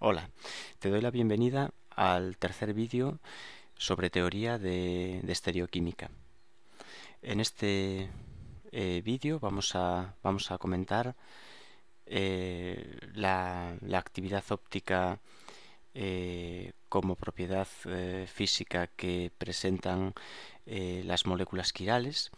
Hola, te doy la bienvenida al tercer vídeo sobre teoría de, estereoquímica. En este eh, vídeo vamos a, comentar eh, la, actividad óptica eh, como propiedad física que presentan las moléculas quirales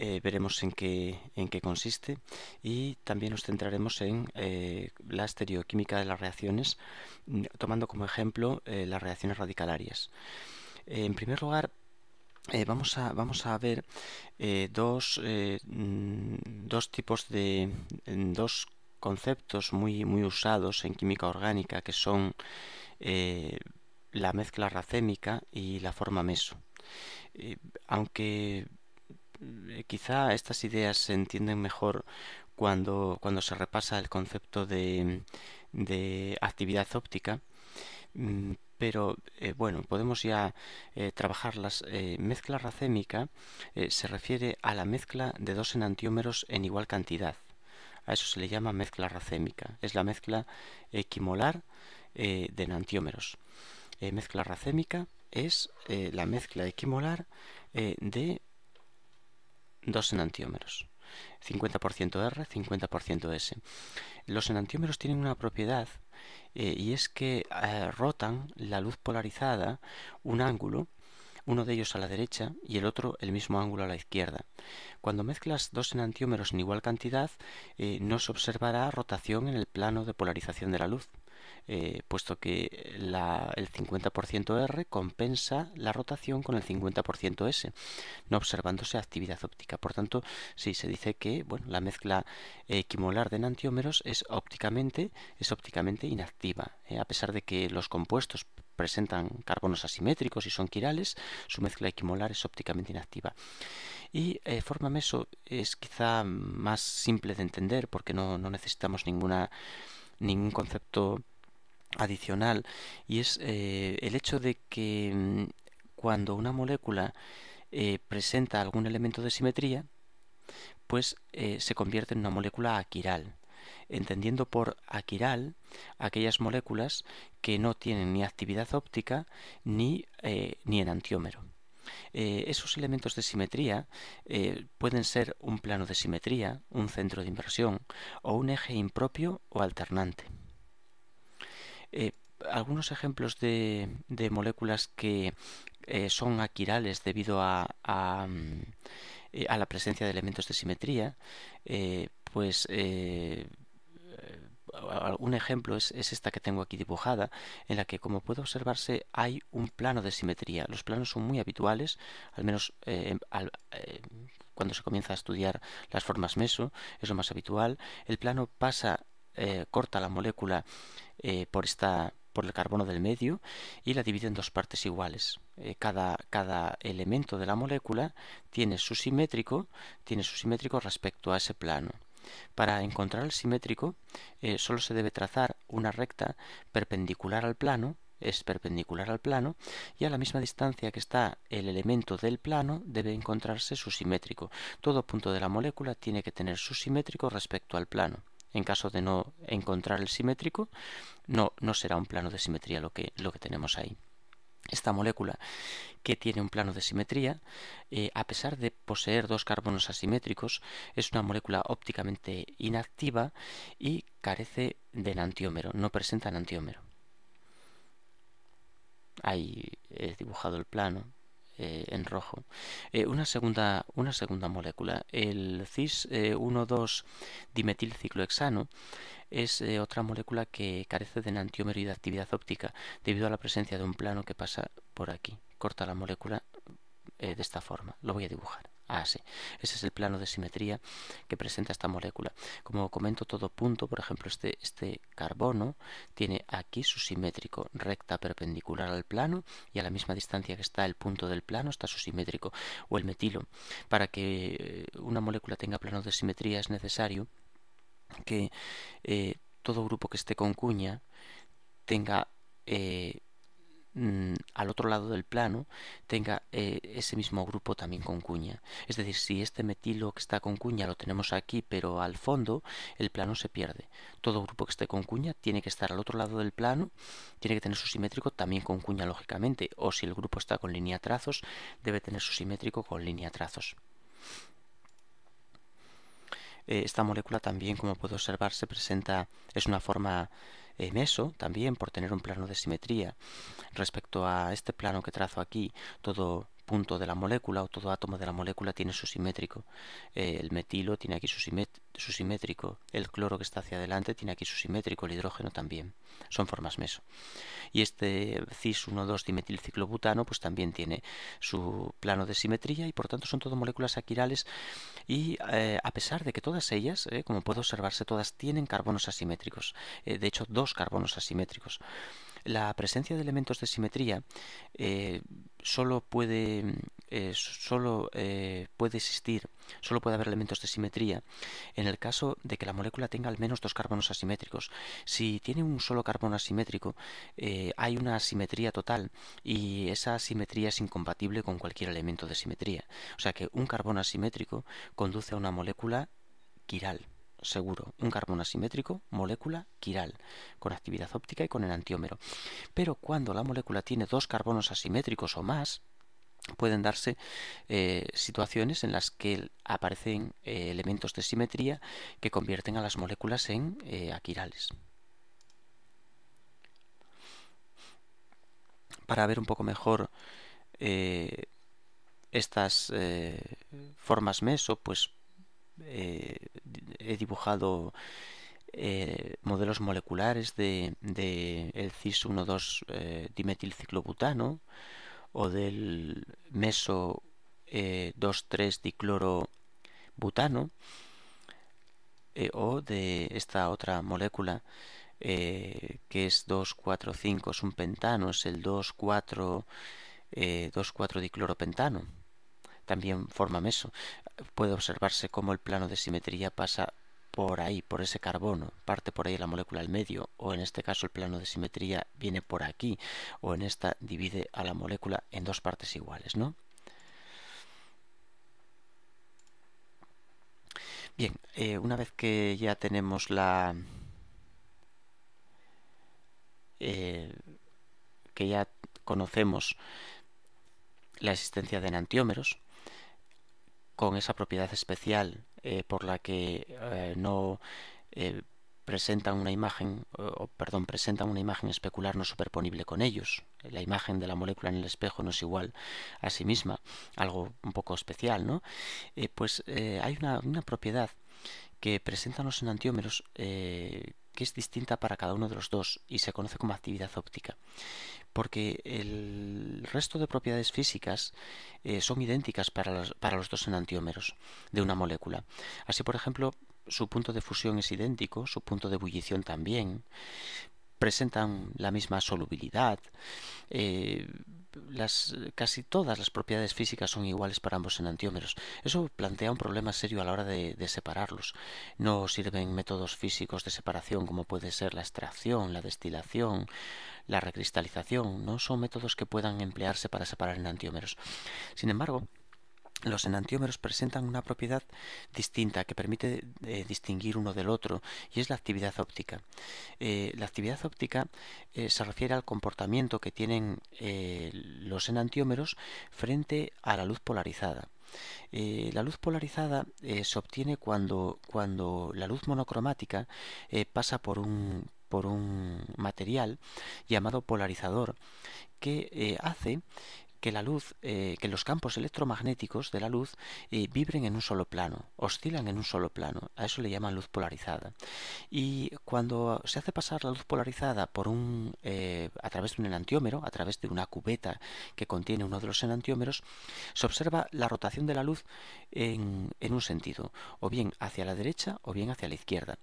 eh, veremos en qué, en qué consiste y también nos centraremos en eh, la estereoquímica de las reacciones, mm, tomando como ejemplo eh, las reacciones radicalarias. en primer lugar, vamos, a, vamos a ver dos, mm, dos tipos de mm, dos conceptos muy, muy usados en química orgánica que son la mezcla racémica y la forma meso. aunque eh, quizá estas ideas se entienden mejor cuando, cuando se repasa el concepto de, de actividad óptica, mm, pero eh, bueno, podemos ya trabajar eh, trabajarlas. mezcla racémica se refiere a la mezcla de dos enantiómeros en igual cantidad. A eso se le llama mezcla racémica. Es la mezcla equimolar de enantiómeros. mezcla racémica es la mezcla equimolar de dos enantiómeros. 50% R, 50% S. Los enantiómeros tienen una propiedad eh, y es que eh, rotan la luz polarizada un ángulo, uno de ellos a la derecha y el otro el mismo ángulo a la izquierda. Cuando mezclas dos enantiómeros en igual cantidad, eh, no se observará rotación en el plano de polarización de la luz. Eh, puesto que el 50% R compensa la rotación con el 50% S, no observándose actividad óptica. Por tanto, si se dice que bueno, la mezcla equimolar de enantiómeros es ópticamente, es ópticamente inactiva, eh, a pesar de que los compuestos presentan carbonos asimétricos y son quirales, su mezcla equimolar es ópticamente inactiva. Y eh, forma meso es quizá más simple de entender porque no, no necesitamos ninguna, ningún concepto adicional y es eh, el hecho de que mm, cuando una molécula eh, presenta algún elemento de simetría, pues eh, se convierte en una molécula aquiral, entendiendo por aquiral aquellas moléculas que no tienen ni actividad óptica ni, ni enantiómero. esos elementos de simetría pueden ser un plano de simetría, un centro de inversión o un eje impropio o alternante. Eh, algunos ejemplos de, moléculas que eh, son aquirales debido mm, eh, a, la presencia de elementos de simetría, pues un ejemplo es, esta que tengo aquí dibujada, en la que como puede observarse hay un plano de simetría. Los planos son muy habituales, al menos em, cuando se comienza a estudiar las formas meso, es lo más habitual. El plano pasa eh, corta la molécula eh, por, el carbono del medio y la divide en dos partes iguales. Eh, cada, elemento de la molécula tiene su simétrico, tiene su simétrico respecto a ese plano. Para encontrar el simétrico solo se debe trazar una recta perpendicular al plano es perpendicular al plano y a la misma distancia que está el elemento del plano debe encontrarse su simétrico. Todo punto de la molécula tiene que tener su simétrico respecto al plano en caso de no encontrar el simétrico, no, no será un plano de simetría lo que, lo que tenemos ahí. Esta molécula que tiene un plano de simetría, eh, a pesar de poseer dos carbonos asimétricos, es una molécula ópticamente inactiva y carece de antiómero, no presenta antiómero. Ahí he dibujado el plano eh, en rojo. Eh, una, segunda, una segunda molécula, el cis-1,2-dimetilciclohexano, es eh, otra molécula que carece de enantiómero y de actividad óptica debido a la presencia de un plano que pasa por aquí. Corta la molécula de esta forma. Lo voy a dibujar. Ah, Ese es el plano de simetría que presenta esta molécula. Como comento todo punto, por ejemplo este, este carbono tiene aquí su simétrico recta perpendicular al plano y a la misma distancia que está el punto del plano está su simétrico o el metilo. Para que eh, una molécula tenga plano de simetría es necesario que eh, todo grupo que esté con cuña tenga eh, Mm, al otro lado del plano tenga eh, ese mismo grupo también con cuña. Es decir, si este metilo que está con cuña lo tenemos aquí, pero al fondo, el plano se pierde. Todo grupo que esté con cuña tiene que estar al otro lado del plano, tiene que tener su simétrico también con cuña, lógicamente. O si el grupo está con línea trazos, debe tener su simétrico con línea trazos eh, esta molécula también, como puede observar, se presenta, es una forma en eso, también por tener un plano de simetría, respecto a este plano que trazo aquí, todo punto de la molécula o todo átomo de la molécula tiene su simétrico. Eh, el metilo tiene aquí su, simétrico, el cloro que está hacia adelante tiene aquí su simétrico, el hidrógeno también. Son formas meso. Y este cis-1,2-dimetilciclobutano pues también tiene su plano de simetría y por tanto son todo moléculas aquirales y eh, a pesar de que todas ellas, eh, como puede observarse, todas tienen carbonos asimétricos. de hecho, dos carbonos asimétricos. La presencia de elementos de simetría eh, solo puede, eh, eh, puede existir, solo puede haber elementos de simetría en el caso de que la molécula tenga al menos dos carbonos asimétricos. Si tiene un solo carbono asimétrico, hay una asimetría total y esa asimetría es incompatible con cualquier elemento de simetría. O sea que un carbono asimétrico conduce a una molécula quiral seguro, un carbono asimétrico, molécula quiral, con actividad óptica y con el antiómero. Pero cuando la molécula tiene dos carbonos asimétricos o más, pueden darse eh, situaciones en las que aparecen eh, elementos de simetría que convierten a las moléculas en eh, aquirales. Para ver un poco mejor estas formas meso, pues he dibujado eh, modelos moleculares de, el CIS-1,2 eh, dimetilciclobutano o del meso 2-3 eh, diclorobutano o de esta otra molécula que es 2,4,5 es un pentano, es el 2,4 4 dicloropentano también forma meso puede observarse cómo el plano de simetría pasa por ahí, por ese carbono, parte por ahí la molécula al medio, o en este caso el plano de simetría viene por aquí, o en esta divide a la molécula en dos partes iguales, ¿no? Bien, eh, una vez que ya tenemos la... Eh, que ya conocemos la existencia de enantiómeros, con esa propiedad especial eh, por la que eh, no eh, presentan una imagen, o, perdón, presentan una imagen especular no superponible con ellos. La imagen de la molécula en el espejo no es igual a sí misma, algo un poco especial, ¿no? pues hay una, una propiedad que presentan los enantiómeros eh, que es distinta para cada uno de los dos y se conoce como actividad óptica, porque el resto de propiedades físicas eh, son idénticas para los, para los dos enantiómeros de una molécula. Así, por ejemplo, su punto de fusión es idéntico, su punto de ebullición también, presentan la misma solubilidad, eh, las, casi todas las propiedades físicas son iguales para ambos enantiómeros. Eso plantea un problema serio a la hora de, de, separarlos. No sirven métodos físicos de separación como puede ser la extracción, la destilación, la recristalización. No son métodos que puedan emplearse para separar enantiómeros. Sin embargo, los enantiómeros presentan una propiedad distinta que permite eh, distinguir uno del otro y es la actividad óptica. Eh, la actividad óptica eh, se refiere al comportamiento que tienen los enantiómeros frente a la luz polarizada. la luz polarizada se obtiene cuando, cuando, la luz monocromática pasa por un, por un material llamado polarizador que hace que la luz, eh, que los campos electromagnéticos de la luz eh, vibren en un solo plano, oscilan en un solo plano. A eso le llaman luz polarizada. Y cuando se hace pasar la luz polarizada por un, eh, a través de un enantiómero, a través de una cubeta que contiene uno de los enantiómeros, se observa la rotación de la luz en, un sentido, o bien hacia la derecha o bien hacia la izquierda.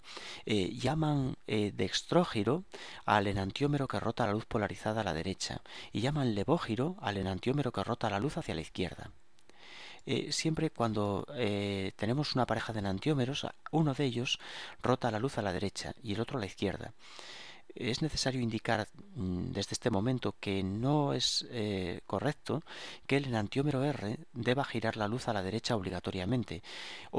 llaman dextrógiro al enantiómero que rota la luz polarizada a la derecha y llaman levógiro al enantiómero que rota la luz hacia la izquierda. Eh, siempre cuando eh, tenemos una pareja de enantiómeros, uno de ellos rota la luz a la derecha y el otro a la izquierda. Es necesario indicar mm, desde este momento que no es eh, correcto que el enantiómero R deba girar la luz a la derecha obligatoriamente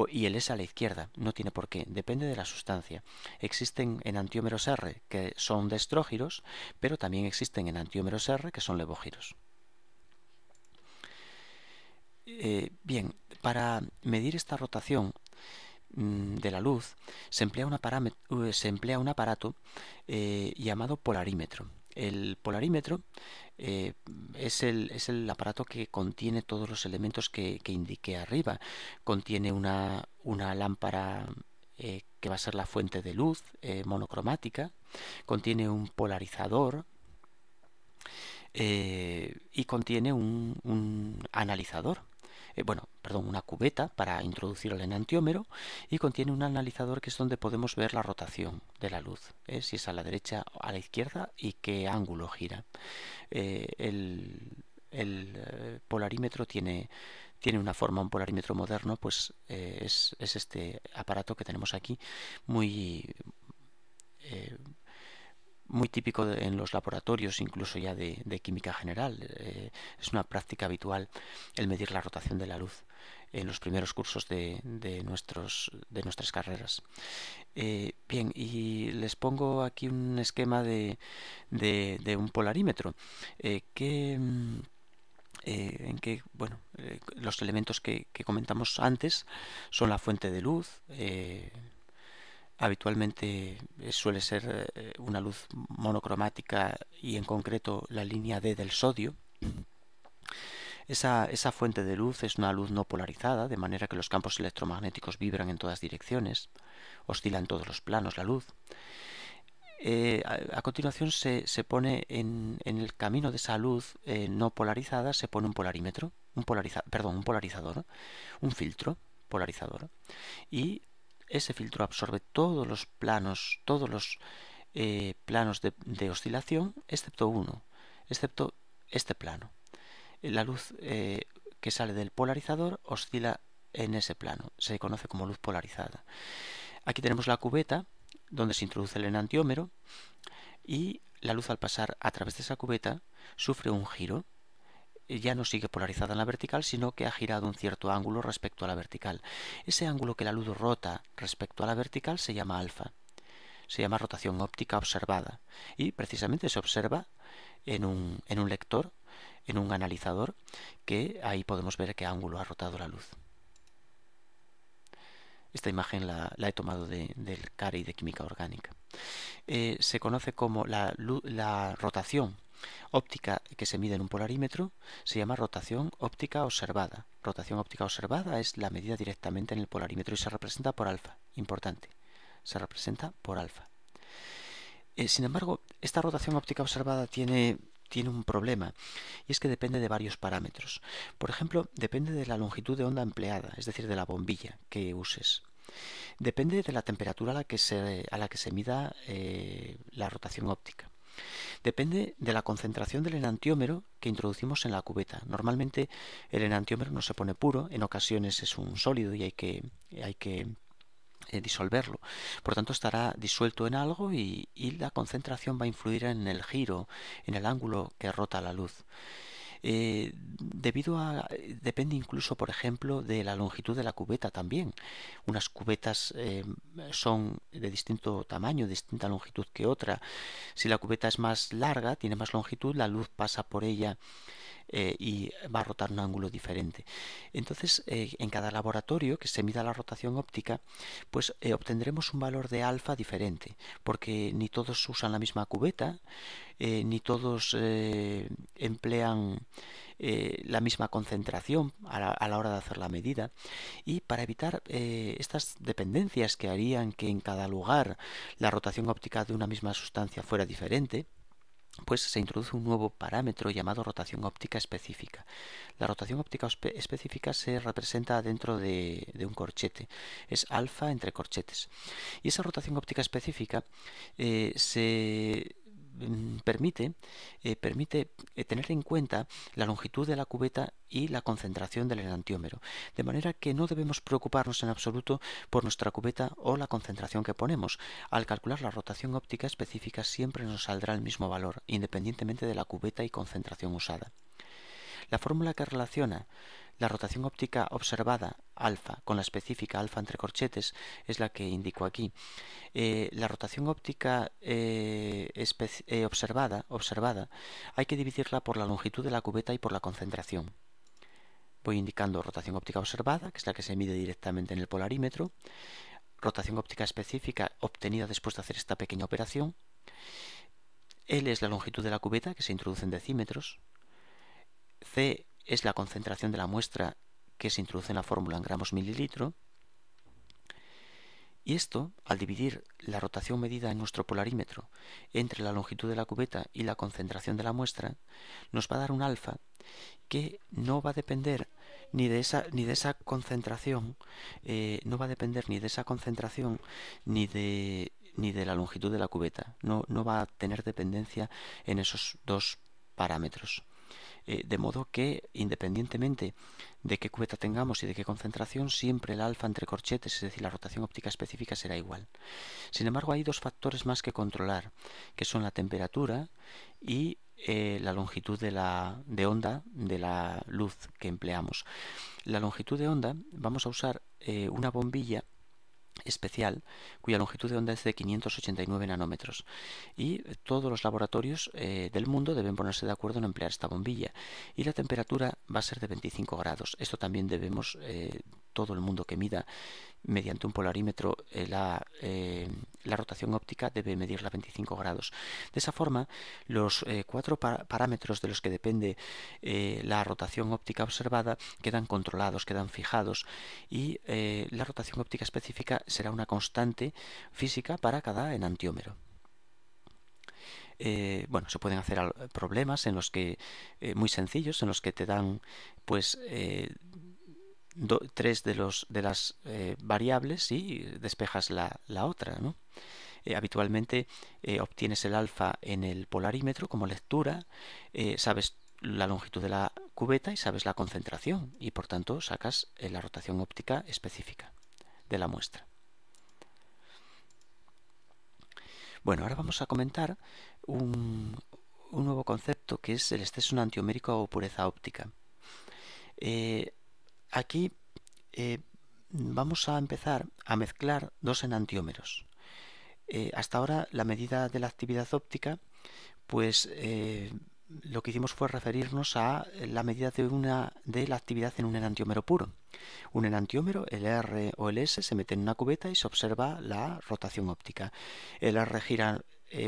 y el S a la izquierda. No tiene por qué, depende de la sustancia. Existen enantiómeros R que son destrógiros, pero también existen enantiómeros R que son levógiros. Eh, bien, para medir esta rotación mm, de la luz se emplea, eh, un aparato eh, llamado polarímetro. El polarímetro es, el, aparato que contiene todos los elementos que, indiqué arriba. Contiene una, lámpara que va a ser la fuente de luz monocromática, contiene un polarizador y contiene un analizador. Eh, bueno, perdón, una cubeta para introducir el enantiómero y contiene un analizador que es donde podemos ver la rotación de la luz, ¿eh? si es a la derecha o a la izquierda y qué ángulo gira. Eh, el, polarímetro tiene, tiene una forma, un polarímetro moderno, pues es, es, este aparato que tenemos aquí, muy muy típico en los laboratorios, incluso ya de, química general. Eh, es una práctica habitual el medir la rotación de la luz en los primeros cursos de, nuestros, de nuestras carreras. Eh, bien, y les pongo aquí un esquema de, un polarímetro. Eh, que, mm, en que bueno, los elementos que, comentamos antes son la fuente de luz, habitualmente eh, suele ser eh, una luz monocromática y en concreto la línea D del sodio. Esa, fuente de luz es una luz no polarizada, de manera que los campos electromagnéticos vibran en todas direcciones, oscilan todos los planos la luz. Eh, a, continuación se, pone en, el camino de esa luz no polarizada, se pone un polarímetro, un polariza, perdón, un polarizador, un filtro polarizador, y ese filtro absorbe todos los planos, todos los eh, planos de, oscilación, excepto uno, excepto este plano. La luz eh, que sale del polarizador oscila en ese plano, se conoce como luz polarizada. Aquí tenemos la cubeta donde se introduce el enantiómero y la luz al pasar a través de esa cubeta sufre un giro ya no sigue polarizada en la vertical, sino que ha girado un cierto ángulo respecto a la vertical. Ese ángulo que la luz rota respecto a la vertical se llama alfa. Se llama rotación óptica observada. Y precisamente se observa en un, lector, en un analizador, que ahí podemos ver qué ángulo ha rotado la luz. Esta imagen la, he tomado del CARI de química orgánica. Eh, se conoce como la, la rotación óptica que se mide en un polarímetro se llama rotación óptica observada. Rotación óptica observada es la medida directamente en el polarímetro y se representa por alfa. Importante, se representa por alfa. Eh, sin embargo, esta rotación óptica observada tiene, tiene un problema y es que depende de varios parámetros. Por ejemplo, depende de la longitud de onda empleada, es decir, de la bombilla que uses. Depende de la temperatura a la que se, a la que se mida eh, la rotación óptica. Depende de la concentración del enantiómero que introducimos en la cubeta. Normalmente el enantiómero no se pone puro, en ocasiones es un sólido y hay que, eh, disolverlo. Por tanto, estará disuelto en algo y la concentración va a influir en el giro, en el ángulo que rota la luz. Eh, debido a depende incluso por ejemplo de la longitud de la cubeta también unas cubetas em, son de distinto tamaño distinta longitud que otra si la cubeta es más larga tiene más longitud la luz pasa por ella eh, y va a rotar un ángulo diferente. Entonces, eh, en cada laboratorio que se mida la rotación óptica, pues eh, obtendremos un valor de alfa diferente, porque ni todos usan la misma cubeta, ni todos emplean la misma concentración a la, hora de hacer la medida. Y para evitar estas dependencias que harían que en cada lugar la rotación óptica de una misma sustancia fuera diferente, pues se introduce un nuevo parámetro llamado rotación óptica específica. La rotación óptica específica se representa dentro de, un corchete, es alfa entre corchetes. Y esa rotación óptica específica eh, se, Mm, permite, eh, eh, tener en cuenta la longitud de la cubeta y la concentración del enantiómero, de manera que no debemos preocuparnos en absoluto por nuestra cubeta o la concentración que ponemos. Al calcular la rotación óptica específica siempre nos saldrá el mismo valor, independientemente de la cubeta y concentración usada. La fórmula que relaciona la rotación óptica observada alfa con la específica alfa entre corchetes es la que indico aquí. Eh, la rotación óptica eh, eh, observada, observada hay que dividirla por la longitud de la cubeta y por la concentración. Voy indicando rotación óptica observada, que es la que se mide directamente en el polarímetro, rotación óptica específica obtenida después de hacer esta pequeña operación, L es la longitud de la cubeta, que se introduce en decímetros, C es la concentración de la muestra que se introduce en la fórmula en gramos mililitro. Y esto, al dividir la rotación medida en nuestro polarímetro entre la longitud de la cubeta y la concentración de la muestra, nos va a dar un alfa que no va a depender ni de esa, ni de esa concentración, eh, no va a depender ni de esa concentración ni de, la longitud de la cubeta. no va a tener dependencia en esos dos parámetros. Eh, de modo que, independientemente de qué cubeta tengamos y de qué concentración, siempre el alfa entre corchetes, es decir, la rotación óptica específica, será igual. Sin embargo, hay dos factores más que controlar, que son la temperatura y eh, la longitud de, la, de onda de la luz que empleamos. La longitud de onda vamos a usar eh, una bombilla especial cuya longitud de onda es de 589 nanómetros y todos los laboratorios eh, del mundo deben ponerse de acuerdo en emplear esta bombilla y la temperatura va a ser de 25 grados esto también debemos eh, todo el mundo que mida mediante un polarímetro eh, eh, la, rotación óptica debe medirla 25 grados. De esa forma, los eh, cuatro parámetros de los que depende la rotación óptica observada quedan controlados, quedan fijados y la rotación óptica específica será una constante física para cada enantiómero. bueno, se pueden hacer problemas en los que muy sencillos, en los que te dan pues tres de, los, de las eh, variables y despejas la, otra. Eh, habitualmente eh, obtienes el alfa en el polarímetro como lectura, sabes la longitud de la cubeta y sabes la concentración y por tanto sacas la rotación óptica específica de la muestra. Bueno, ahora vamos a comentar un, nuevo concepto que es el exceso enantiomérico o pureza óptica aquí eh, vamos a empezar a mezclar dos enantiómeros. Eh, hasta ahora la medida de la actividad óptica, pues eh, lo que hicimos fue referirnos a la medida de, una, de la actividad en un enantiómero puro. Un enantiómero, el R o el S, se mete en una cubeta y se observa la rotación óptica. El R gira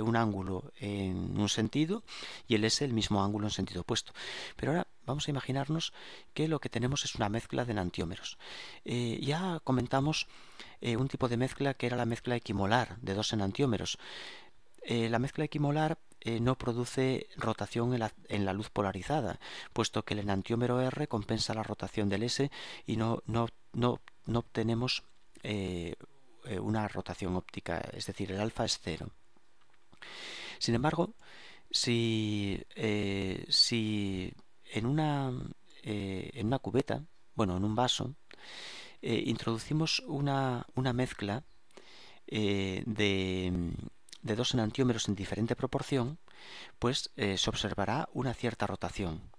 un ángulo en un sentido y el S el mismo ángulo en sentido opuesto. Pero ahora Vamos a imaginarnos que lo que tenemos es una mezcla de enantiómeros. Eh, ya comentamos eh, un tipo de mezcla que era la mezcla equimolar de dos enantiómeros. Eh, la mezcla equimolar no produce rotación en la, luz polarizada, puesto que el enantiómero R compensa la rotación del S y no, no, no, no obtenemos una rotación óptica, es decir, el alfa es cero. Sin embargo, si, si eh, en una, cubeta, bueno, en un vaso, eh, introducimos una, mezcla eh, de, dos enantiómeros en diferente proporción, pues se observará una cierta rotación.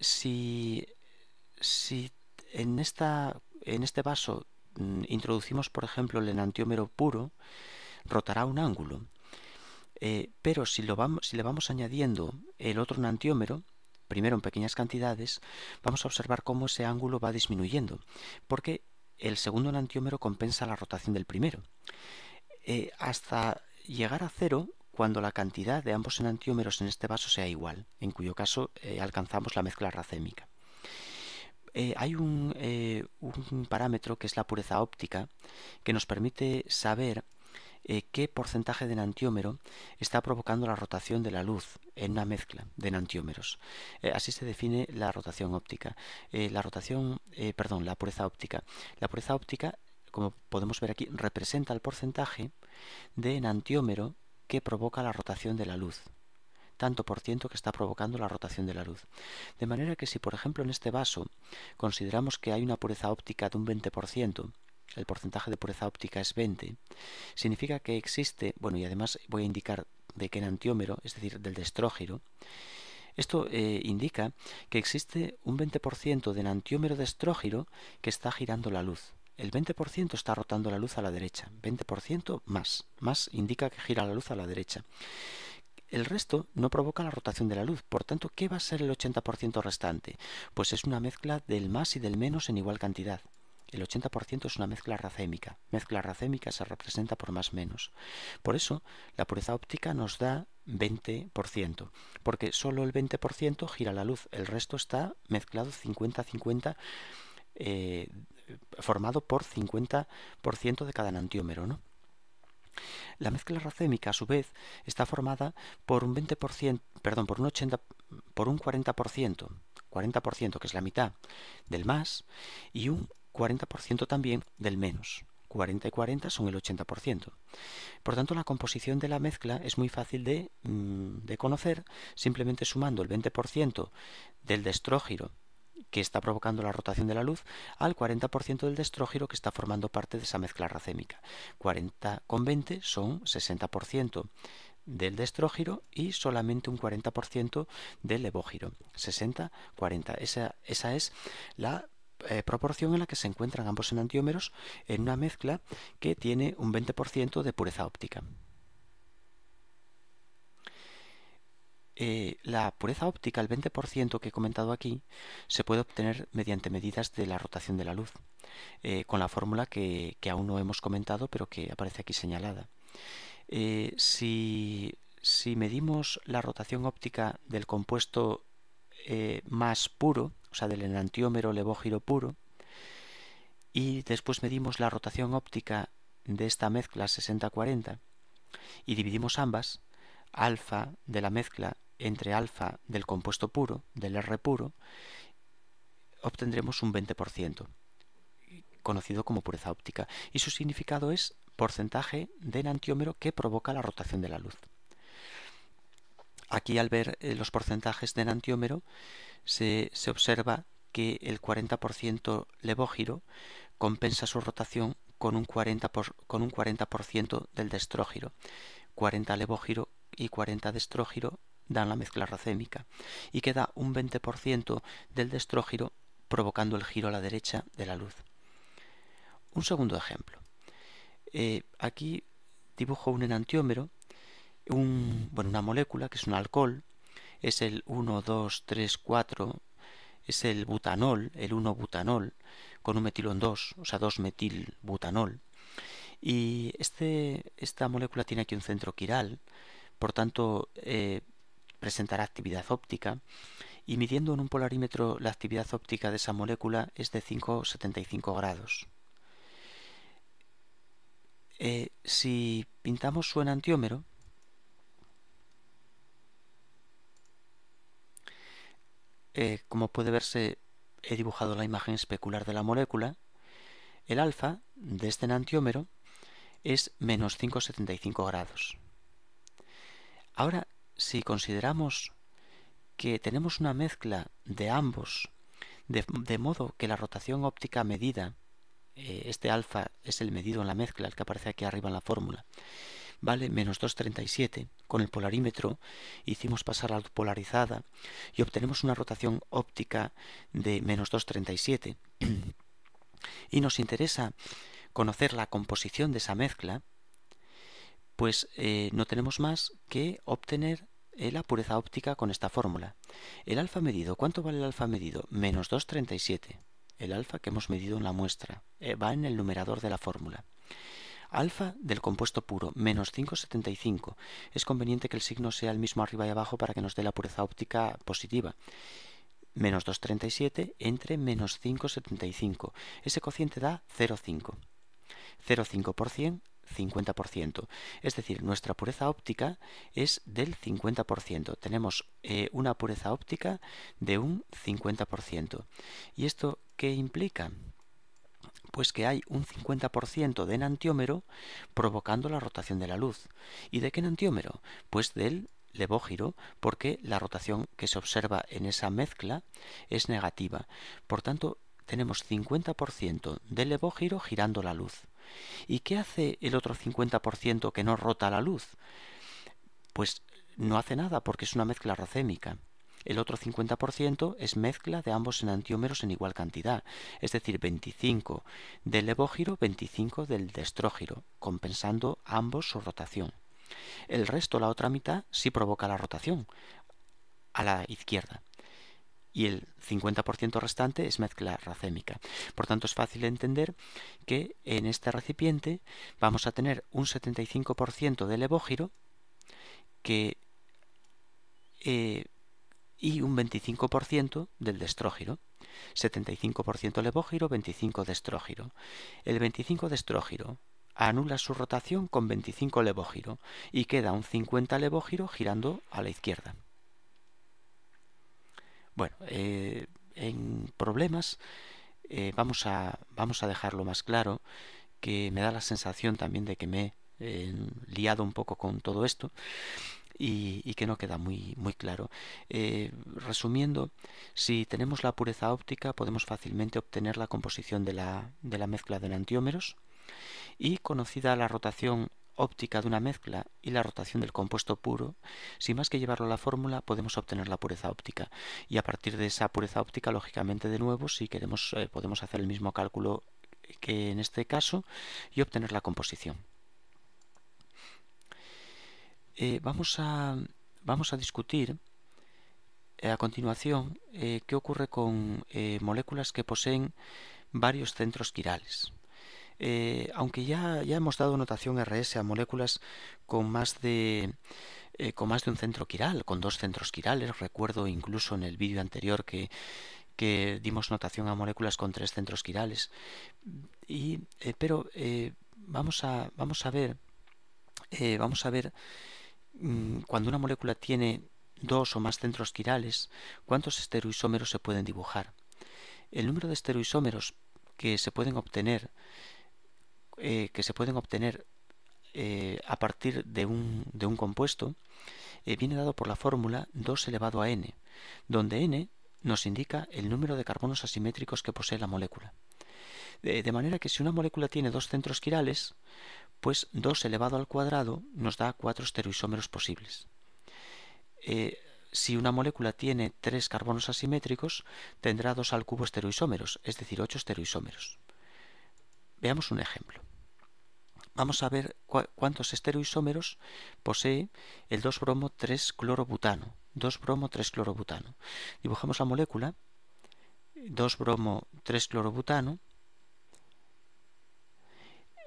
si, si en, esta, en este vaso mm, introducimos, por ejemplo, el enantiómero puro, rotará un ángulo. Eh, pero si, lo vamos, le vamos añadiendo el otro enantiómero, primero en pequeñas cantidades, vamos a observar cómo ese ángulo va disminuyendo, porque el segundo enantiómero compensa la rotación del primero. Eh, hasta llegar a cero cuando la cantidad de ambos enantiómeros en este vaso sea igual, en cuyo caso eh, alcanzamos la mezcla racémica. hay un parámetro que es la pureza óptica que nos permite saber eh, qué porcentaje de enantiómero está provocando la rotación de la luz en una mezcla de enantiómeros. Eh, así se define la rotación óptica. Eh, la rotación, perdón, la pureza óptica. La pureza óptica, como podemos ver aquí, representa el porcentaje de enantiómero que provoca la rotación de la luz tanto por ciento que está provocando la rotación de la luz. De manera que si, por ejemplo, en este vaso consideramos que hay una pureza óptica de un 20%, el porcentaje de pureza óptica es 20, significa que existe, bueno, y además voy a indicar de qué enantiómero, es decir, del destrógiro, esto eh, indica que existe un 20% de enantiómero de estrógiro que está girando la luz. El 20% está rotando la luz a la derecha. 20% más. Más indica que gira la luz a la derecha. El resto no provoca la rotación de la luz. Por tanto, ¿qué va a ser el 80% restante? Pues es una mezcla del más y del menos en igual cantidad. El 80% es una mezcla racémica. Mezcla racémica se representa por más menos. Por eso, la pureza óptica nos da 20%, porque solo el 20% gira la luz, el resto está mezclado 50-50, eh, formado por 50% de cada enantiómero. ¿no? La mezcla racémica, a su vez, está formada por un 20%, perdón, por un 80, por un 40%, 40%, que es la mitad del más, y un 40% también del menos. 40 y 40 son el 80%. Por tanto, la composición de la mezcla es muy fácil de, mm, conocer, simplemente sumando el 20% del destrógiro que está provocando la rotación de la luz al 40% del destrógiro que está formando parte de esa mezcla racémica. 40 con 20 son 60% del destrógiro y solamente un 40% del evógiro. 60-40. Esa, esa es la eh, proporción en la que se encuentran ambos enantiómeros en una mezcla que tiene un 20% de pureza óptica. Eh, la pureza óptica, el 20% que he comentado aquí, se puede obtener mediante medidas de la rotación de la luz, eh, con la fórmula que, aún no hemos comentado, pero que aparece aquí señalada. si, medimos la rotación óptica del compuesto más puro, o sea, del enantiómero levógiro puro, y después medimos la rotación óptica de esta mezcla 60-40 y dividimos ambas, alfa de la mezcla entre alfa del compuesto puro, del R puro, obtendremos un 20%, conocido como pureza óptica, y su significado es porcentaje de enantiómero que provoca la rotación de la luz. Aquí al ver eh, los porcentajes de enantiómero, se, observa que el 40% levógiro compensa su rotación con un 40%, con un 40 del destrógiro. 40 levógiro y 40 destrógiro dan la mezcla racémica y queda un 20% del destrógiro provocando el giro a la derecha de la luz. Un segundo ejemplo. Eh, aquí dibujo un enantiómero, un, una molécula que es un alcohol es el 1, 2, 3, 4, es el butanol, el 1-butanol, con un en 2, o sea, 2 butanol Y este, esta molécula tiene aquí un centro quiral, por tanto, eh, presentará actividad óptica. Y midiendo en un polarímetro la actividad óptica de esa molécula es de 5,75 grados. Eh, si pintamos su enantiómero, Eh, como puede verse, he dibujado la imagen especular de la molécula. El alfa de este enantiómero es menos 5,75 grados. Ahora, si consideramos que tenemos una mezcla de ambos, de, modo que la rotación óptica medida, eh, este alfa es el medido en la mezcla, el que aparece aquí arriba en la fórmula, vale menos 237, con el polarímetro, hicimos pasar a la polarizada y obtenemos una rotación óptica de menos 237. y nos interesa conocer la composición de esa mezcla, pues eh, no tenemos más que obtener eh, la pureza óptica con esta fórmula. El alfa medido, ¿cuánto vale el alfa medido? Menos 237. El alfa que hemos medido en la muestra. Eh, va en el numerador de la fórmula. Alfa del compuesto puro, menos 5,75. Es conveniente que el signo sea el mismo arriba y abajo para que nos dé la pureza óptica positiva menos 2,37 entre menos 5,75. Ese cociente da 0,5. 0,5%, 50%. Es decir, nuestra pureza óptica es del 50%. Tenemos eh, una pureza óptica de un 50%. ¿Y esto qué implica? pues que hay un 50% de enantiómero provocando la rotación de la luz. ¿Y de qué enantiómero? Pues del levógiro, porque la rotación que se observa en esa mezcla es negativa. Por tanto, tenemos 50% del levógiro girando la luz. ¿Y qué hace el otro 50% que no rota la luz? Pues no hace nada porque es una mezcla racémica. El otro 50% es mezcla de ambos enantiómeros en igual cantidad, es decir, 25 del levógiro, 25 del destrógiro, compensando ambos su rotación. El resto, la otra mitad, sí provoca la rotación a la izquierda y el 50% restante es mezcla racémica. Por tanto, es fácil entender que en este recipiente vamos a tener un 75% del levógiro que eh, y un 25% del destrógiro. 75% levógiro, 25 destrógiro. El 25 destrógiro anula su rotación con 25 levógiro y queda un 50 levógiro girando a la izquierda. Bueno, eh, en problemas eh, vamos, a, vamos a dejarlo más claro que me da la sensación también de que me he eh, liado un poco con todo esto y, que no queda muy, muy claro. Eh, resumiendo, si tenemos la pureza óptica podemos fácilmente obtener la composición de la, de la mezcla de enantiómeros y conocida la rotación óptica de una mezcla y la rotación del compuesto puro, sin más que llevarlo a la fórmula podemos obtener la pureza óptica y a partir de esa pureza óptica lógicamente de nuevo si queremos eh, podemos hacer el mismo cálculo que en este caso y obtener la composición. Eh, vamos, a, vamos a discutir eh, a continuación eh, qué ocurre con moléculas que poseen varios centros quirales. aunque ya, ya, hemos dado notación RS a moléculas con más de con más de un centro quiral, con dos centros quirales, recuerdo incluso en el vídeo anterior que, dimos notación a moléculas con tres centros quirales. pero vamos a, vamos a ver vamos a ver Mm, cuando una molécula tiene dos o más centros quirales, ¿cuántos esteroisómeros se pueden dibujar? El número de esteroisómeros que se pueden obtener, eh, que se pueden obtener eh, a partir de un, compuesto, eh, viene dado por la fórmula 2 elevado a n, donde n nos indica el número de carbonos asimétricos que posee la molécula. de manera que si una molécula tiene dos centros quirales, pues 2 elevado al cuadrado nos da 4 esteroisómeros posibles. Eh, si una molécula tiene 3 carbonos asimétricos, tendrá 2 al cubo esteroisómeros, es decir, 8 esteroisómeros. Veamos un ejemplo. Vamos a ver cuántos esteroisómeros posee el 2-bromo-3-clorobutano. 2-bromo-3-clorobutano. Dibujamos la molécula 2-bromo-3-clorobutano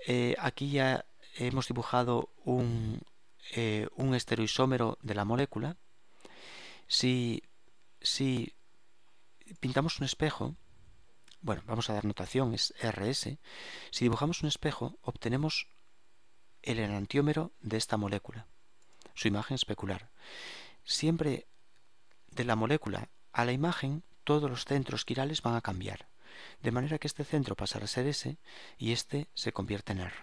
eh, aquí ya hemos dibujado eh, un, esteroisómero de la molécula. Si, si pintamos un espejo, bueno, vamos a dar notación, es RS, si dibujamos un espejo obtenemos el enantiómero de esta molécula, su imagen especular. Siempre de la molécula a la imagen todos los centros quirales van a cambiar de manera que este centro pasará a ser S y este se convierte en R.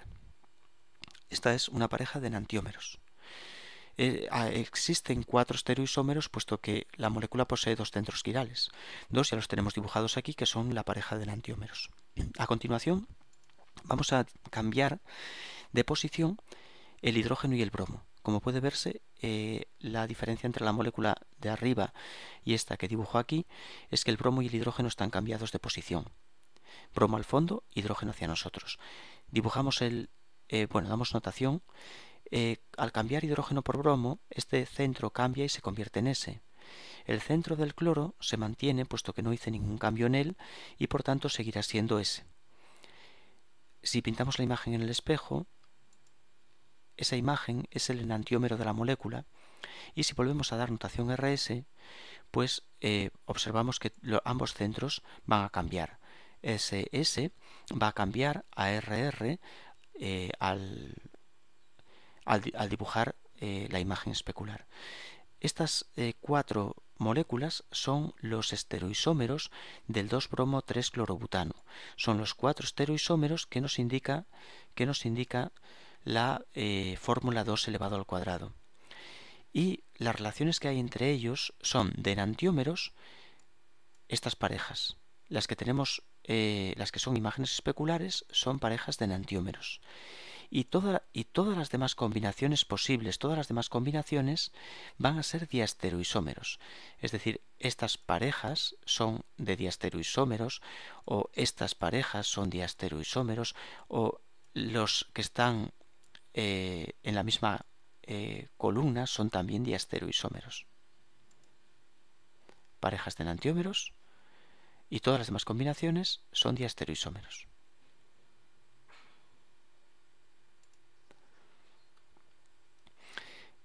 Esta es una pareja de enantiómeros. Eh, ah, existen cuatro estereoisómeros puesto que la molécula posee dos centros quirales. Dos ya los tenemos dibujados aquí que son la pareja de enantiómeros. A continuación vamos a cambiar de posición el hidrógeno y el bromo. Como puede verse, eh, la diferencia entre la molécula de arriba y esta que dibujo aquí es que el bromo y el hidrógeno están cambiados de posición. Bromo al fondo, hidrógeno hacia nosotros. Dibujamos el, eh, bueno, damos notación. Eh, al cambiar hidrógeno por bromo, este centro cambia y se convierte en S. El centro del cloro se mantiene puesto que no hice ningún cambio en él y por tanto seguirá siendo S. Si pintamos la imagen en el espejo, esa imagen es el enantiómero de la molécula y si volvemos a dar notación RS, pues eh, observamos que ambos centros van a cambiar. SS va a cambiar a RR eh, al, dibujar eh, la imagen especular. Estas cuatro moléculas son los esteroisómeros del 2-bromo-3-clorobutano. Son los cuatro esteroisómeros que nos indica, que nos indica la eh, fórmula 2 elevado al cuadrado. Y las relaciones que hay entre ellos son de enantiómeros estas parejas. Las que tenemos, eh, las que son imágenes especulares, son parejas de enantiómeros. Y, y todas las demás combinaciones posibles, todas las demás combinaciones van a ser diasteroisómeros. Es decir, estas parejas son de diasteroisómeros, o estas parejas son diasteroisómeros, o los que están eh, en la misma eh, columna son también diasteroisómeros. Parejas de enantiómeros y todas las demás combinaciones son diasteroisómeros.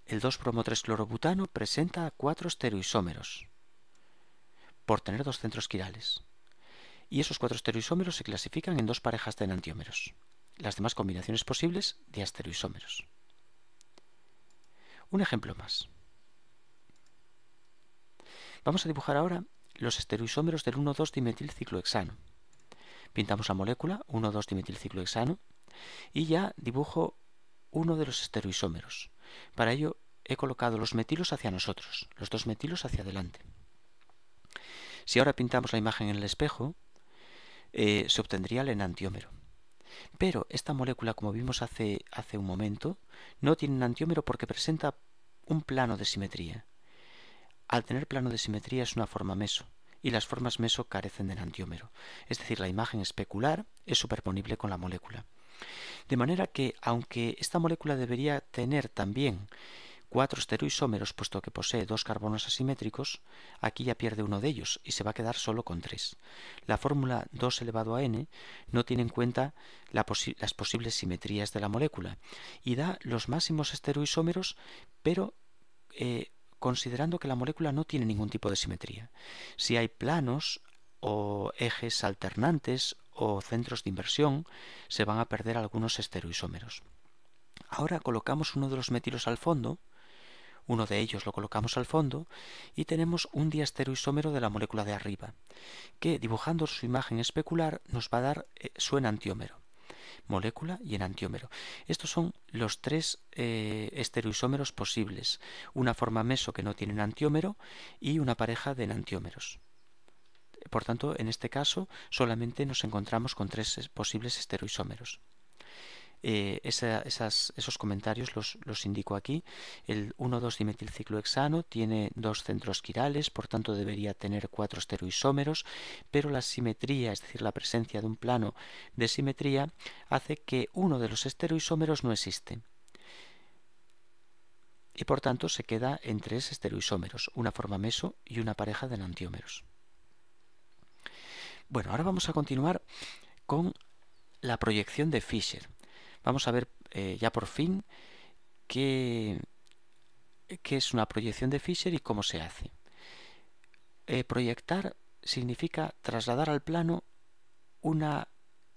El 2-bromo-3-clorobutano presenta cuatro esteroisómeros por tener dos centros quirales. Y esos cuatro esteroisómeros se clasifican en dos parejas de enantiómeros las demás combinaciones posibles de asteroisómeros. Un ejemplo más. Vamos a dibujar ahora los esteroisómeros del 1,2-dimetilciclohexano. Pintamos la molécula 1,2-dimetilciclohexano y ya dibujo uno de los esteroisómeros. Para ello he colocado los metilos hacia nosotros, los dos metilos hacia adelante. Si ahora pintamos la imagen en el espejo, eh, se obtendría el enantiómero. Pero esta molécula, como vimos hace, un momento, no tiene un antiómero porque presenta un plano de simetría. Al tener plano de simetría es una forma meso, y las formas meso carecen de antiómero. Es decir, la imagen especular es superponible con la molécula. De manera que, aunque esta molécula debería tener también cuatro estereoisómeros, puesto que posee dos carbonos asimétricos, aquí ya pierde uno de ellos y se va a quedar solo con tres. La fórmula 2 elevado a n no tiene en cuenta las posibles simetrías de la molécula y da los máximos estereoisómeros, pero eh, considerando que la molécula no tiene ningún tipo de simetría. Si hay planos o ejes alternantes o centros de inversión, se van a perder algunos estereoisómeros. Ahora colocamos uno de los metilos al fondo uno de ellos lo colocamos al fondo y tenemos un diastereoisómero de la molécula de arriba, que dibujando su imagen especular nos va a dar eh, su enantiómero molécula y enantiómero. Estos son los tres eh, estereoisómeros posibles. Una forma meso que no tiene enantiómero y una pareja de enantiómeros. Por tanto, en este caso solamente nos encontramos con tres eh, posibles estereoisómeros. Eh, esos comentarios los, los, indico aquí. El 1,2-dimetilciclohexano tiene dos centros quirales, por tanto debería tener cuatro esteroisómeros, pero la simetría, es decir, la presencia de un plano de simetría, hace que uno de los esteroisómeros no existe y por tanto se queda en tres esteroisómeros, una forma meso y una pareja de enantiómeros. Bueno, ahora vamos a continuar con la proyección de Fischer. Vamos a ver eh, ya por fin qué, es una proyección de Fisher y cómo se hace. Eh, proyectar significa trasladar al plano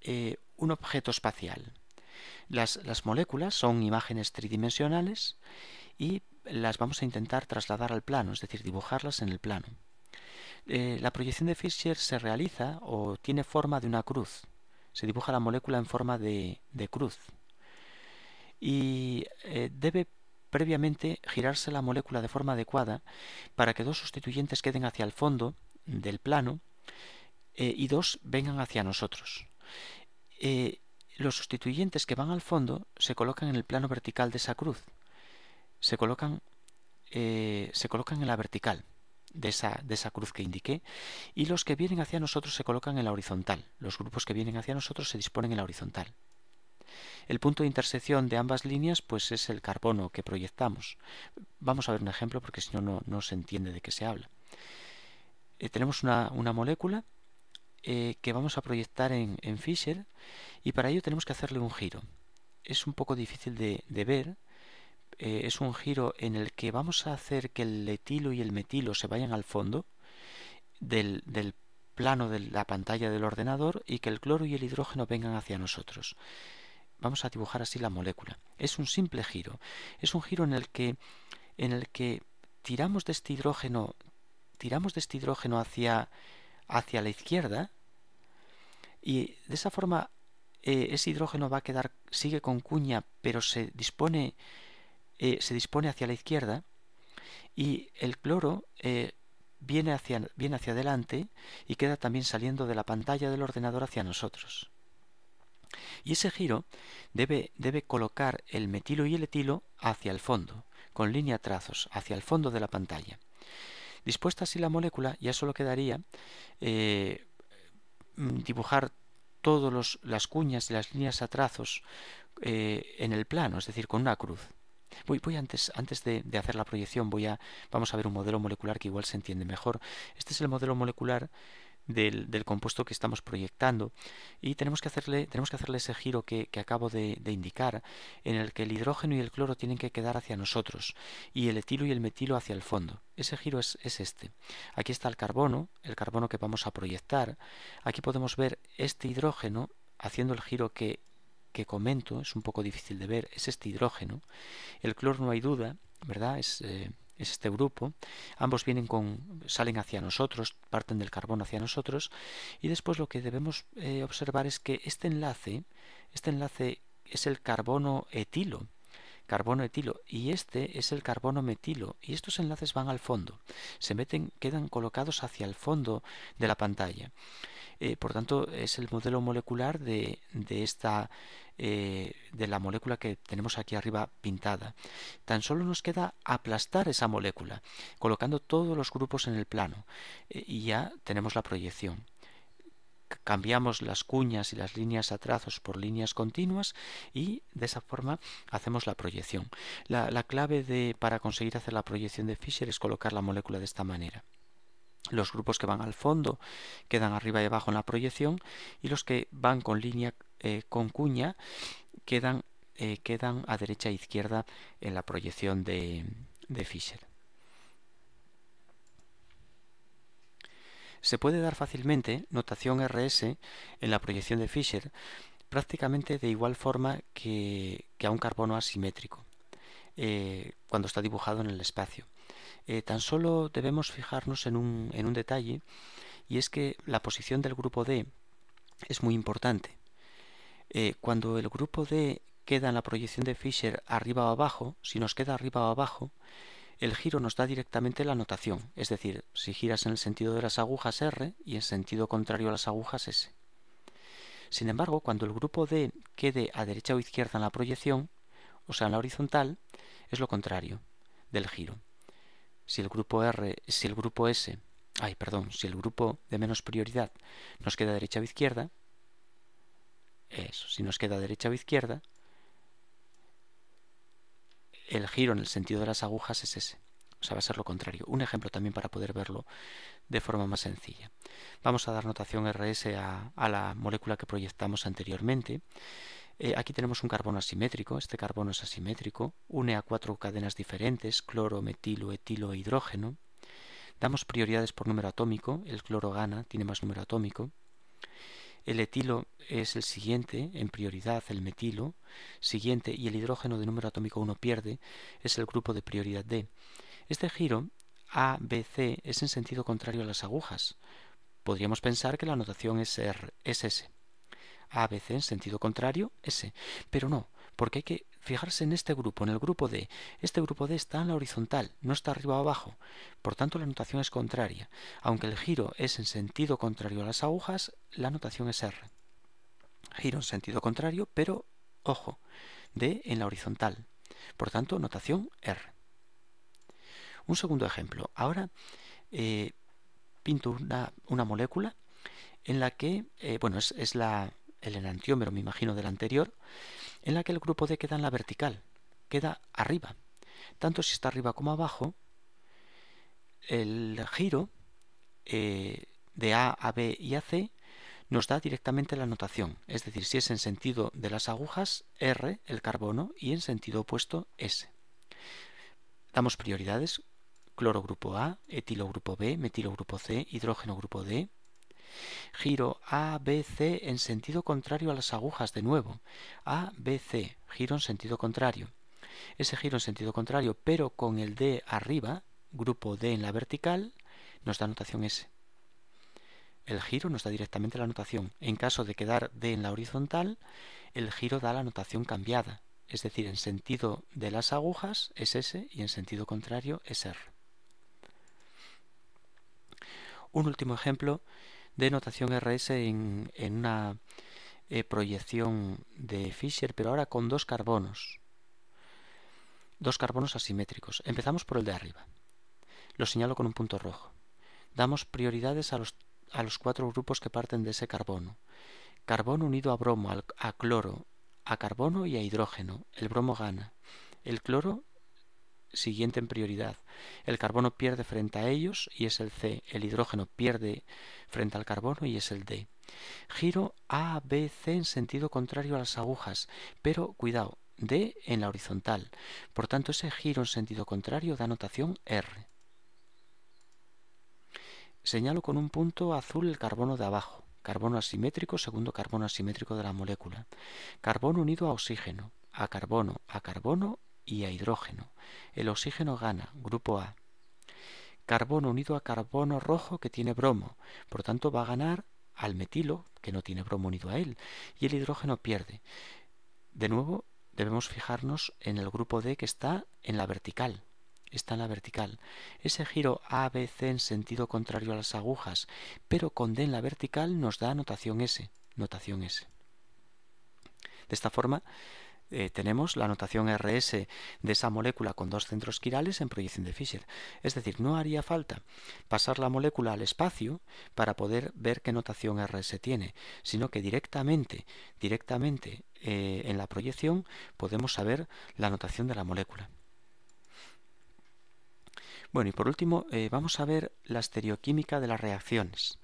eh, un objeto espacial. Las, moléculas son imágenes tridimensionales y las vamos a intentar trasladar al plano, es decir, dibujarlas en el plano. la proyección de Fisher se realiza o tiene forma de una cruz se dibuja la molécula en forma de, cruz. Y eh, debe previamente girarse la molécula de forma adecuada para que dos sustituyentes queden hacia el fondo del plano eh, y dos vengan hacia nosotros. Eh, los sustituyentes que van al fondo se colocan en el plano vertical de esa cruz. Se colocan, se colocan en la vertical de esa, cruz que indiqué, y los que vienen hacia nosotros se colocan en la horizontal. Los grupos que vienen hacia nosotros se disponen en la horizontal. El punto de intersección de ambas líneas pues es el carbono que proyectamos. Vamos a ver un ejemplo porque si no, no se entiende de qué se habla. Eh, tenemos una, molécula eh, que vamos a proyectar en, en, y para ello tenemos que hacerle un giro. Es un poco difícil de ver eh, es un giro en el que vamos a hacer que el etilo y el metilo se vayan al fondo del, del plano de la pantalla del ordenador y que el cloro y el hidrógeno vengan hacia nosotros. Vamos a dibujar así la molécula. Es un simple giro. Es un giro en el que, en el que tiramos de este hidrógeno, tiramos de este hidrógeno hacia, hacia la izquierda y de esa forma eh, ese hidrógeno va a quedar, sigue con cuña, pero se dispone eh, se dispone hacia la izquierda y el cloro eh, viene, hacia, viene hacia adelante y queda también saliendo de la pantalla del ordenador hacia nosotros. Y ese giro debe, debe colocar el metilo y el etilo hacia el fondo, con línea trazos, hacia el fondo de la pantalla. Dispuesta así la molécula, ya solo quedaría eh, mm, dibujar todas las cuñas y las líneas a trazos en el plano, es decir, con una cruz. Voy, antes, antes de, hacer la proyección, voy a, vamos a ver un modelo molecular que igual se entiende mejor. Este es el modelo molecular del, del compuesto que estamos proyectando y tenemos que hacerle, tenemos que hacerle ese giro que, acabo de, indicar, en el que el hidrógeno y el cloro tienen que quedar hacia nosotros y el etilo y el metilo hacia el fondo. Ese giro es, es este. Aquí está el carbono, el carbono que vamos a proyectar. Aquí podemos ver este hidrógeno haciendo el giro que que comento, es un poco difícil de ver, es este hidrógeno. El cloro no hay duda, ¿verdad? Es, eh, es este grupo. Ambos vienen con, salen hacia nosotros, parten del carbono hacia nosotros. Y después lo que debemos eh, observar es que este enlace, este enlace es el carbono etilo carbono etilo y este es el carbono metilo y estos enlaces van al fondo, se meten, quedan colocados hacia el fondo de la pantalla. Eh, por tanto, es el modelo molecular de, de esta eh, de la molécula que tenemos aquí arriba pintada. Tan solo nos queda aplastar esa molécula, colocando todos los grupos en el plano eh, y ya tenemos la proyección cambiamos las cuñas y las líneas a trazos por líneas continuas y de esa forma hacemos la proyección. La, clave de, para conseguir hacer la proyección de Fischer es colocar la molécula de esta manera. Los grupos que van al fondo quedan arriba y abajo en la proyección y los que van con línea eh, con cuña quedan, eh, quedan a derecha e izquierda en la proyección de, de se puede dar fácilmente notación RS en la proyección de Fischer prácticamente de igual forma que, a un carbono asimétrico eh, cuando está dibujado en el espacio. Eh, tan solo debemos fijarnos en un, detalle y es que la posición del grupo D es muy importante. Eh, cuando el grupo D queda en la proyección de Fischer arriba o abajo, si nos queda arriba o abajo, el giro nos da directamente la notación, es decir, si giras en el sentido de las agujas R y en sentido contrario a las agujas S. Sin embargo, cuando el grupo D quede a derecha o izquierda en la proyección, o sea, en la horizontal, es lo contrario del giro. Si el grupo R, si el grupo S, ay, perdón, si el grupo de menos prioridad nos queda a derecha o izquierda, eso, si nos queda a derecha o izquierda, el giro en el sentido de las agujas es ese. O sea, va a ser lo contrario. Un ejemplo también para poder verlo de forma más sencilla. Vamos a dar notación RS a, la molécula que proyectamos anteriormente. Eh, aquí tenemos un carbono asimétrico, este carbono es asimétrico, une a cuatro cadenas diferentes, cloro, metilo, etilo e hidrógeno. Damos prioridades por número atómico, el cloro gana, tiene más número atómico. El etilo es el siguiente, en prioridad el metilo, siguiente, y el hidrógeno de número atómico 1 pierde, es el grupo de prioridad D. Este giro ABC es en sentido contrario a las agujas. Podríamos pensar que la notación es, R, es S. ABC en sentido contrario, S. Pero no, porque hay que Fijarse en este grupo, en el grupo D. Este grupo D está en la horizontal, no está arriba o abajo. Por tanto, la notación es contraria. Aunque el giro es en sentido contrario a las agujas, la notación es R. Giro en sentido contrario, pero, ojo, D en la horizontal. Por tanto, notación R. Un segundo ejemplo. Ahora eh, pinto una, molécula en la que, eh, bueno, es, el enantiómero, me imagino, del anterior, en la que el grupo D queda en la vertical, queda arriba. Tanto si está arriba como abajo, el giro eh, de A a B y a C nos da directamente la notación, es decir, si es en sentido de las agujas, R, el carbono, y en sentido opuesto, S. Damos prioridades, cloro grupo A, etilo grupo B, metilo grupo C, hidrógeno grupo D, Giro ABC en sentido contrario a las agujas de nuevo. ABC, giro en sentido contrario. Ese giro en sentido contrario, pero con el D arriba, grupo D en la vertical, nos da notación S. El giro nos da directamente la notación. En caso de quedar D en la horizontal, el giro da la notación cambiada. Es decir, en sentido de las agujas es S y en sentido contrario es R. Un último ejemplo de notación RS en, una eh, proyección de Fischer, pero ahora con dos carbonos. Dos carbonos asimétricos. Empezamos por el de arriba. Lo señalo con un punto rojo. Damos prioridades a los, a los cuatro grupos que parten de ese carbono. Carbono unido a bromo, a cloro, a carbono y a hidrógeno. El bromo gana. El cloro siguiente en prioridad. El carbono pierde frente a ellos y es el C. El hidrógeno pierde frente al carbono y es el D. Giro A, B, C en sentido contrario a las agujas, pero cuidado, D en la horizontal. Por tanto, ese giro en sentido contrario da notación R. Señalo con un punto azul el carbono de abajo. Carbono asimétrico, segundo carbono asimétrico de la molécula. Carbono unido a oxígeno, a carbono, a carbono, y a hidrógeno. El oxígeno gana, grupo A. Carbono unido a carbono rojo que tiene bromo. Por tanto, va a ganar al metilo, que no tiene bromo unido a él, y el hidrógeno pierde. De nuevo, debemos fijarnos en el grupo D que está en la vertical. Está en la vertical. Ese giro ABC en sentido contrario a las agujas, pero con D en la vertical nos da notación S. Notación S. De esta forma, eh, tenemos la notación RS de esa molécula con dos centros quirales en proyección de Fischer. Es decir, no haría falta pasar la molécula al espacio para poder ver qué notación RS tiene, sino que directamente, directamente eh, en la proyección podemos saber la notación de la molécula. Bueno, y por último eh, vamos a ver la estereoquímica de las reacciones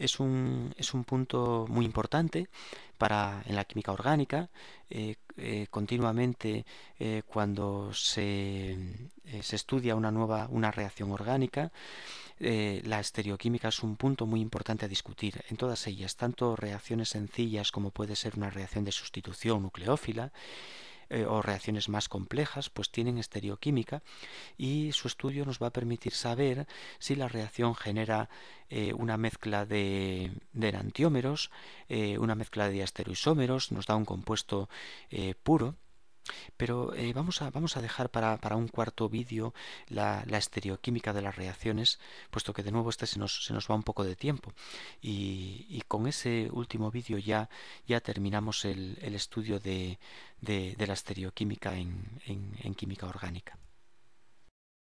es un, punto muy importante para, en la química orgánica. Eh, eh, continuamente eh, cuando se, estudia una nueva una reacción orgánica, la estereoquímica es un punto muy importante a discutir en todas ellas, tanto reacciones sencillas como puede ser una reacción de sustitución nucleófila, eh, o reacciones más complejas, pues tienen estereoquímica y su estudio nos va a permitir saber si la reacción genera eh, una mezcla de, enantiómeros, eh, una mezcla de diastereoisómeros, nos da un compuesto puro pero eh, vamos, a, vamos, a, dejar para, un cuarto vídeo la, la, estereoquímica de las reacciones, puesto que de nuevo este se nos, se nos va un poco de tiempo. Y, con ese último vídeo ya, ya terminamos el, estudio de, la estereoquímica en química orgánica.